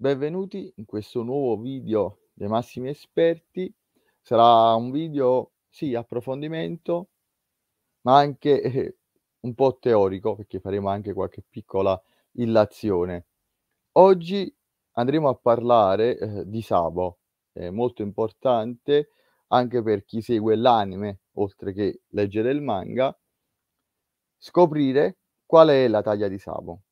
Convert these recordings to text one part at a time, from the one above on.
benvenuti in questo nuovo video dei massimi esperti. Sarà un video, sì, approfondimento, ma anche eh, un po' teorico, perché faremo anche qualche piccola illazione. Oggi andremo a parlare eh, di Sabo, è molto importante anche per chi segue l'anime, oltre che leggere il manga, scoprire qual è la taglia di Sabo.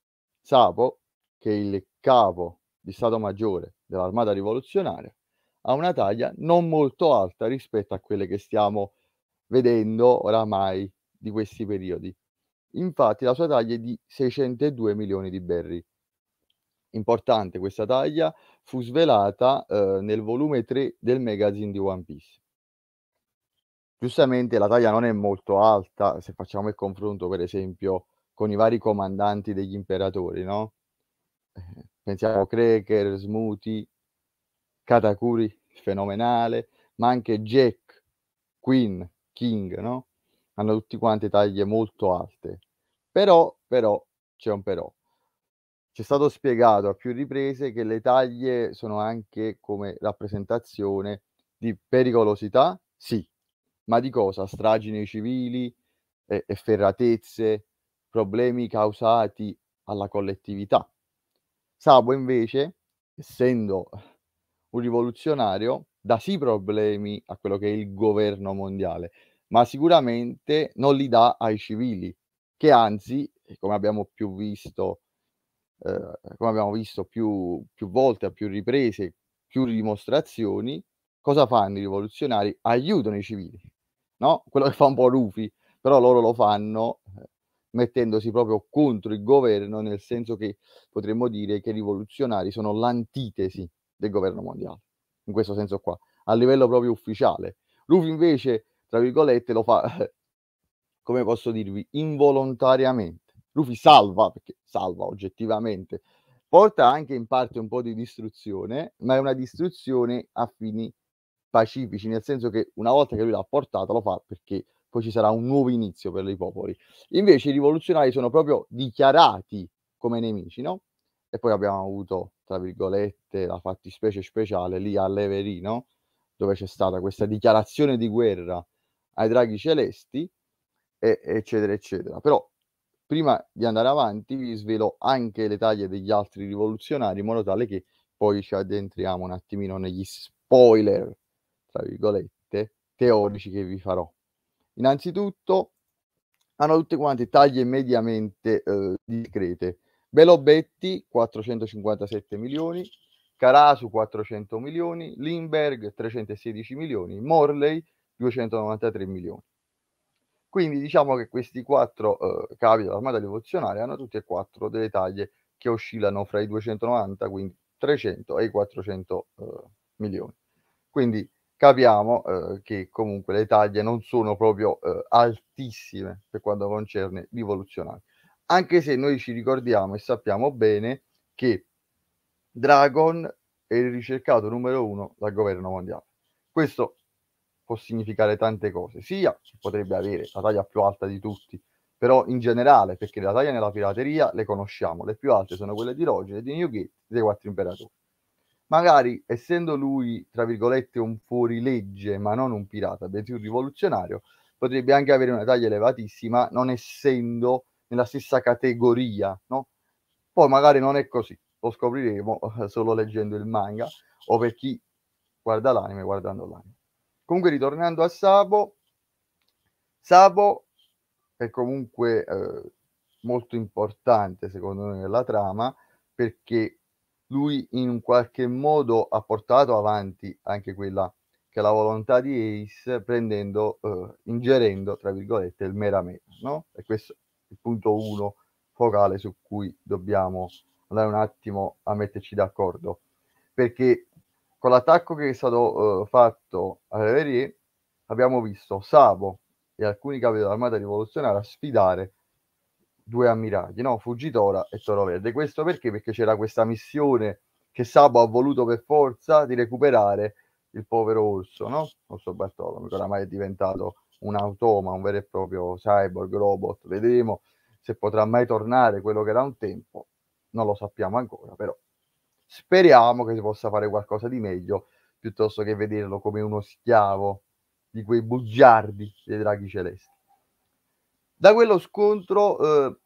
Sabo, che è il capo di Stato Maggiore dell'Armata Rivoluzionaria ha una taglia non molto alta rispetto a quelle che stiamo vedendo oramai di questi periodi. Infatti la sua taglia è di 602 milioni di berri. Importante questa taglia fu svelata eh, nel volume 3 del magazine di One Piece. Giustamente la taglia non è molto alta se facciamo il confronto per esempio con i vari comandanti degli imperatori, no? Eh, pensiamo a Cracker, Smoothie, Katakuri, fenomenale, ma anche Jack, Queen, King, no? Hanno tutti quanti taglie molto alte. Però, però, c'è un però. Ci è stato spiegato a più riprese che le taglie sono anche come rappresentazione di pericolosità, sì, ma di cosa? Stragini civili, eh, efferratezze, problemi causati alla collettività Sabo invece, essendo un rivoluzionario, dà sì problemi a quello che è il governo mondiale, ma sicuramente non li dà ai civili, che anzi, come abbiamo più visto, eh, come abbiamo visto più, più volte, a più riprese, più dimostrazioni, cosa fanno i rivoluzionari? Aiutano i civili, no? Quello che fa un po' Rufi, però loro lo fanno eh, mettendosi proprio contro il governo, nel senso che potremmo dire che i rivoluzionari sono l'antitesi del governo mondiale, in questo senso qua, a livello proprio ufficiale. Lui invece, tra virgolette, lo fa, come posso dirvi, involontariamente. Luffy salva, perché salva oggettivamente, porta anche in parte un po' di distruzione, ma è una distruzione a fini pacifici, nel senso che una volta che lui l'ha portata lo fa perché poi ci sarà un nuovo inizio per i popoli. Invece i rivoluzionari sono proprio dichiarati come nemici, no? E poi abbiamo avuto, tra virgolette, la fattispecie speciale lì a Leverino, dove c'è stata questa dichiarazione di guerra ai draghi celesti, e, eccetera, eccetera. Però prima di andare avanti vi svelo anche le taglie degli altri rivoluzionari, in modo tale che poi ci addentriamo un attimino negli spoiler, tra virgolette, teorici che vi farò. Innanzitutto hanno tutte quante taglie mediamente eh, discrete. Belobetti 457 milioni, Carasu 400 milioni, Lindbergh 316 milioni, Morley 293 milioni. Quindi diciamo che questi quattro eh, capi dell'armata devozionale hanno tutti e quattro delle taglie che oscillano fra i 290, quindi 300 e i 400 eh, milioni. Quindi capiamo eh, che comunque le taglie non sono proprio eh, altissime per quanto concerne rivoluzionari. Anche se noi ci ricordiamo e sappiamo bene che Dragon è il ricercato numero uno dal governo mondiale. Questo può significare tante cose, sia potrebbe avere la taglia più alta di tutti, però in generale, perché la taglia nella pirateria le conosciamo, le più alte sono quelle di Roger, di Newgate, dei quattro imperatori magari essendo lui, tra virgolette, un fuorilegge, ma non un pirata, bensì un rivoluzionario, potrebbe anche avere una taglia elevatissima, non essendo nella stessa categoria, no? Poi magari non è così, lo scopriremo solo leggendo il manga o per chi guarda l'anime guardando l'anime. Comunque ritornando a Sabo, Sabo è comunque eh, molto importante secondo me nella trama perché lui in qualche modo ha portato avanti anche quella che è la volontà di Ace prendendo, eh, ingerendo, tra virgolette, il Meramera, no? E questo è il punto uno focale su cui dobbiamo andare un attimo a metterci d'accordo, perché con l'attacco che è stato eh, fatto a Reverie abbiamo visto Savo e alcuni capi dell'armata rivoluzionaria sfidare due ammiragli, no? Fugitora e Toro Verde. Questo perché? Perché c'era questa missione che Sabo ha voluto per forza di recuperare il povero Orso, no? Orso Bartolomeo, che oramai è diventato un automa, un vero e proprio cyborg robot. Vedremo se potrà mai tornare quello che era un tempo, non lo sappiamo ancora, però speriamo che si possa fare qualcosa di meglio piuttosto che vederlo come uno schiavo di quei bugiardi dei draghi celesti. Da quello scontro eh,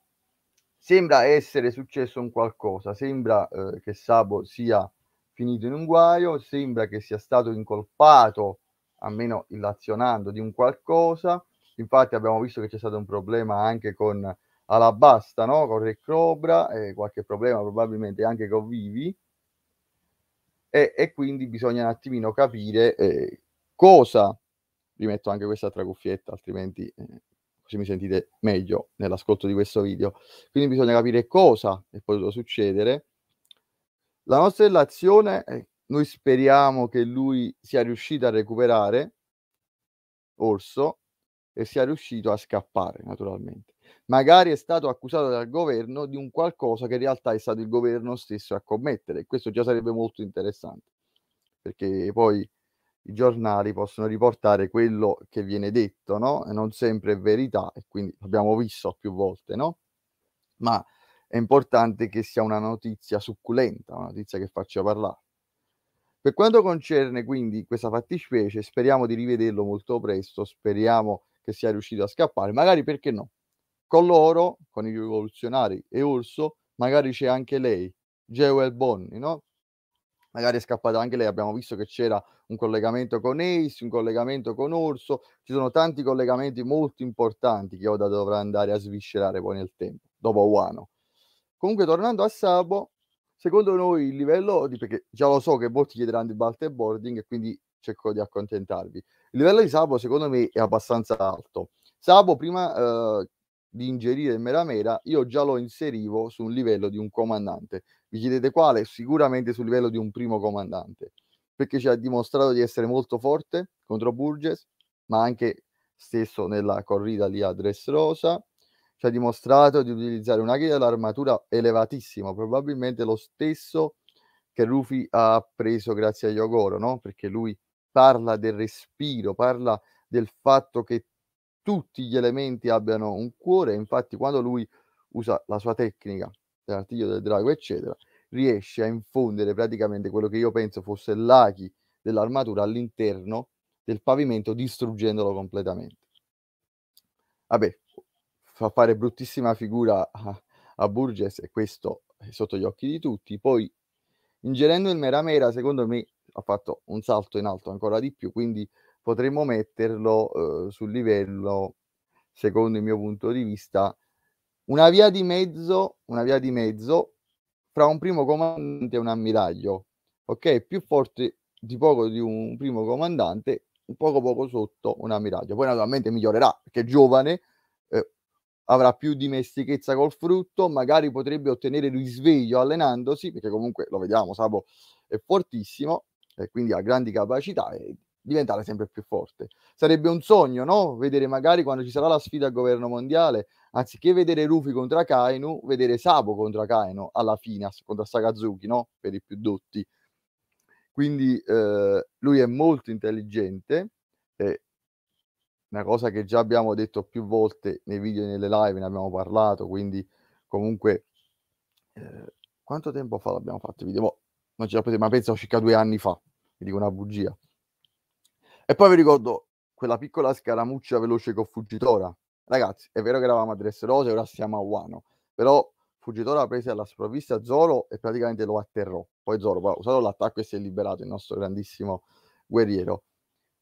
sembra essere successo un qualcosa, sembra eh, che Sabo sia finito in un guaio, sembra che sia stato incolpato, almeno illazionando, di un qualcosa. Infatti abbiamo visto che c'è stato un problema anche con Alabasta, no? con Re Cobra, eh, qualche problema probabilmente anche con Vivi. E, e quindi bisogna un attimino capire eh, cosa, vi metto anche questa traguffietta, altrimenti... Eh, così mi sentite meglio nell'ascolto di questo video. Quindi bisogna capire cosa è potuto succedere. La nostra relazione, eh, noi speriamo che lui sia riuscito a recuperare Orso e sia riuscito a scappare, naturalmente. Magari è stato accusato dal governo di un qualcosa che in realtà è stato il governo stesso a commettere. Questo già sarebbe molto interessante, perché poi i giornali possono riportare quello che viene detto, no? E non sempre è verità, e quindi l'abbiamo visto più volte, no? Ma è importante che sia una notizia succulenta, una notizia che faccia parlare. Per quanto concerne quindi questa fattispecie, speriamo di rivederlo molto presto, speriamo che sia riuscito a scappare, magari perché no? Con loro, con i rivoluzionari e Orso, magari c'è anche lei, Jewel Bonni, no? magari è scappata anche lei. Abbiamo visto che c'era un collegamento con Ace, un collegamento con Orso, ci sono tanti collegamenti molto importanti che Oda dovrà andare a sviscerare poi nel tempo, dopo Wano. Comunque, tornando a Sabo, secondo noi il livello, di, perché già lo so che molti chiederanno di Balt e Boarding e quindi cerco di accontentarvi. Il livello di Sabo secondo me è abbastanza alto. Sabo prima eh, di ingerire mela mela, io già lo inserivo su un livello di un comandante. Vi chiedete quale? Sicuramente sul livello di un primo comandante, perché ci ha dimostrato di essere molto forte contro Burgess, ma anche stesso nella corrida lì a Dressrosa. Ci ha dimostrato di utilizzare una un'aghia dell'armatura elevatissima, probabilmente lo stesso che Rufy ha preso grazie a Yogoro, no? Perché lui parla del respiro, parla del fatto che tutti gli elementi abbiano un cuore, infatti quando lui usa la sua tecnica dell'artiglio del drago, eccetera, riesce a infondere praticamente quello che io penso fosse l'achi dell'armatura all'interno del pavimento, distruggendolo completamente. Vabbè, fa fare bruttissima figura a, a Burgess e questo è sotto gli occhi di tutti. Poi, ingerendo il Mera Mera, secondo me ha fatto un salto in alto ancora di più, quindi potremmo metterlo eh, sul livello, secondo il mio punto di vista, una via di mezzo, una via di mezzo fra un primo comandante e un ammiraglio, ok? Più forte di poco di un primo comandante, poco poco sotto un ammiraglio. Poi naturalmente migliorerà perché è giovane, eh, avrà più dimestichezza col frutto, magari potrebbe ottenere risveglio allenandosi, perché comunque lo vediamo, Sabo è fortissimo, e quindi ha grandi capacità e diventare sempre più forte. Sarebbe un sogno, no? Vedere magari quando ci sarà la sfida al governo mondiale, anziché vedere Rufi contro Kainu, vedere Sabo contro Kaino alla fine, contro Sakazuki, no? Per i più dotti. Quindi eh, lui è molto intelligente, è una cosa che già abbiamo detto più volte nei video e nelle live, ne abbiamo parlato, quindi comunque... Eh, quanto tempo fa l'abbiamo fatto il video? Boh, non ce la potete, ma penso circa due anni fa, mi dico una bugia. E poi vi ricordo quella piccola scaramuccia veloce con Fuggitora. Ragazzi, è vero che eravamo a Dressrosa e ora siamo a Wano, però Fuggitora prese alla sprovvista Zoro e praticamente lo atterrò. Poi Zoro ha usato l'attacco e si è liberato, il nostro grandissimo guerriero.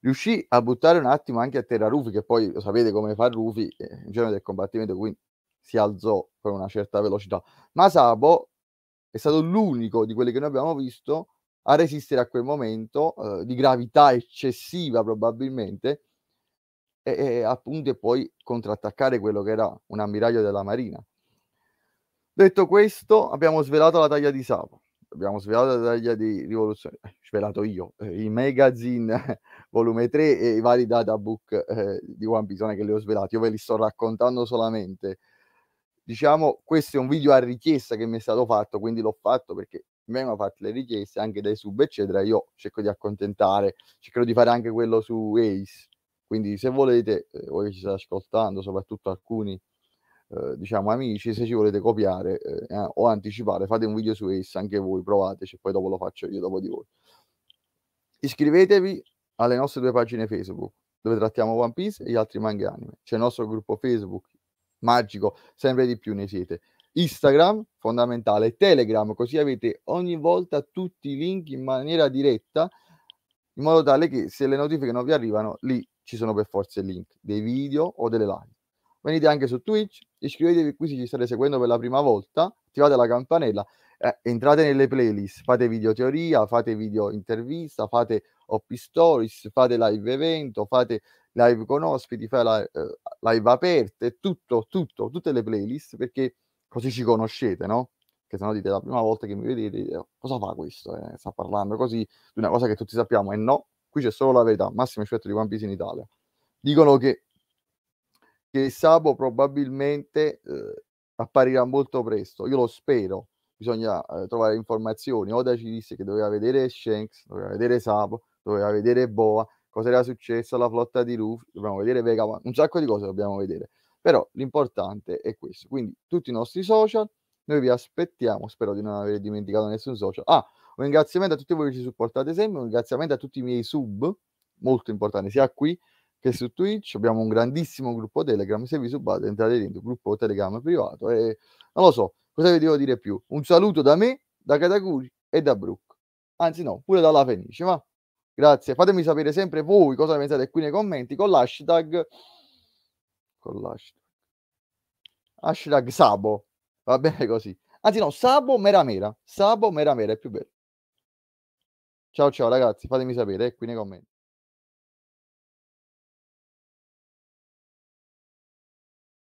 Riuscì a buttare un attimo anche a terra Rufy, che poi lo sapete come fa Rufy, eh, in genere del combattimento, quindi si alzò con una certa velocità. Ma Sabo è stato l'unico di quelli che noi abbiamo visto a resistere a quel momento eh, di gravità eccessiva probabilmente e, e, appunto e poi contrattaccare quello che era un ammiraglio della Marina. Detto questo, abbiamo svelato la taglia di Savo, abbiamo svelato la taglia di Rivoluzione, eh, svelato io, eh, i magazine volume 3 e i vari databook eh, di One Piece che li ho svelati, io ve li sto raccontando solamente diciamo questo è un video a richiesta che mi è stato fatto quindi l'ho fatto perché vengono fatte le richieste anche dai sub, eccetera, io cerco di accontentare, cercherò di fare anche quello su Ace. Quindi se volete, eh, voi che ci state ascoltando, soprattutto alcuni eh, diciamo amici, se ci volete copiare eh, o anticipare, fate un video su Ace anche voi, provateci, cioè, poi dopo lo faccio io dopo di voi. Iscrivetevi alle nostre due pagine Facebook, dove trattiamo One Piece e gli altri manga anime. C'è il nostro gruppo Facebook magico, sempre di più ne siete. Instagram, fondamentale, Telegram, così avete ogni volta tutti i link in maniera diretta, in modo tale che se le notifiche non vi arrivano, lì ci sono per forza i link dei video o delle live. Venite anche su Twitch, iscrivetevi qui se ci state seguendo per la prima volta, attivate la campanella, eh, entrate nelle playlist, fate video teoria, fate video intervista, fate op stories, fate live evento, fate live con ospiti, fate live, eh, live aperte, tutto, tutto, tutte le playlist perché così ci conoscete, no? Che se no dite la prima volta che mi vedete, oh, cosa fa questo? Eh, sta parlando così di una cosa che tutti sappiamo, e no, qui c'è solo la verità, massimo effetto di One Piece in Italia. Dicono che, che Sabo probabilmente eh, apparirà molto presto, io lo spero, bisogna eh, trovare informazioni, Oda ci disse che doveva vedere Shanks, doveva vedere Sabo, doveva vedere Boa, cosa era successo alla flotta di Ruf, dobbiamo vedere Vega, un sacco di cose dobbiamo vedere però l'importante è questo. Quindi tutti i nostri social, noi vi aspettiamo, spero di non aver dimenticato nessun social. Ah, un ringraziamento a tutti voi che ci supportate sempre, un ringraziamento a tutti i miei sub, molto importante, sia qui che su Twitch. Abbiamo un grandissimo gruppo Telegram, se vi subate entrate dentro, gruppo Telegram privato e non lo so, cosa vi devo dire più. Un saluto da me, da Katakuri e da Brooke. Anzi no, pure dalla Fenice, ma grazie. Fatemi sapere sempre voi cosa pensate qui nei commenti con l'hashtag con l'hashtag hashtag Sabo, va bene così. Anzi no, Sabo Meramera, Sabo Meramera è più bello. Ciao ciao ragazzi, fatemi sapere eh, qui nei commenti.